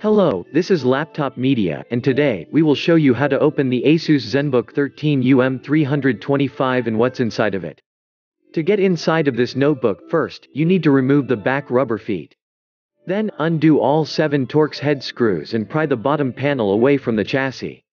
Hello, this is Laptop Media, and today, we will show you how to open the Asus ZenBook 13 UM325 and what's inside of it. To get inside of this notebook, first, you need to remove the back rubber feet. Then, undo all 7 Torx head screws and pry the bottom panel away from the chassis.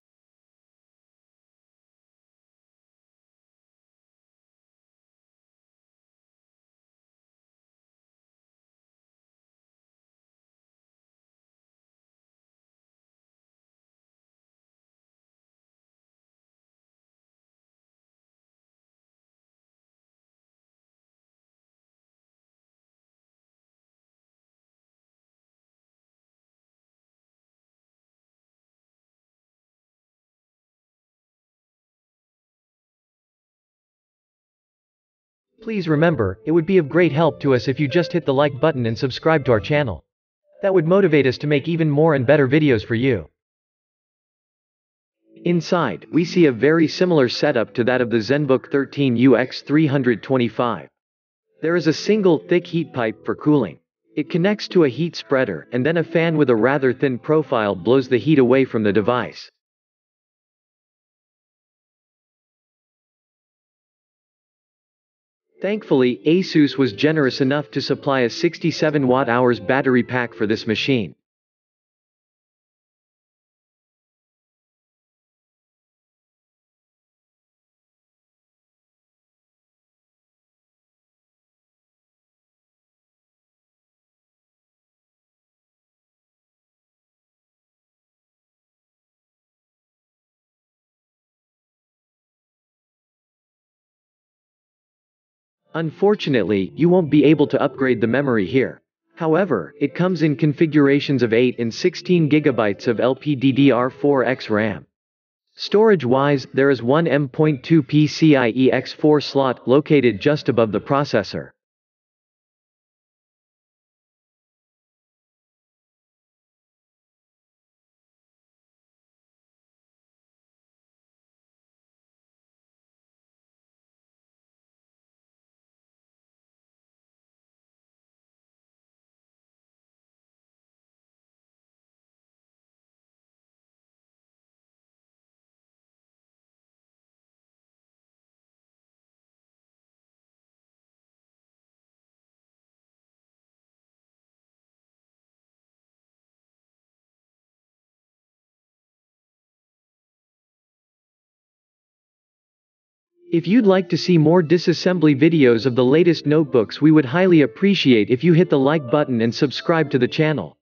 Please remember, it would be of great help to us if you just hit the like button and subscribe to our channel. That would motivate us to make even more and better videos for you. Inside, we see a very similar setup to that of the ZenBook 13 UX325. There is a single thick heat pipe for cooling. It connects to a heat spreader, and then a fan with a rather thin profile blows the heat away from the device. Thankfully, ASUS was generous enough to supply a 67 watt-hours battery pack for this machine. Unfortunately, you won't be able to upgrade the memory here. However, it comes in configurations of 8 and 16 GB of LPDDR4X RAM. Storage-wise, there is one M.2 PCIe X4 slot located just above the processor. If you'd like to see more disassembly videos of the latest notebooks we would highly appreciate if you hit the like button and subscribe to the channel.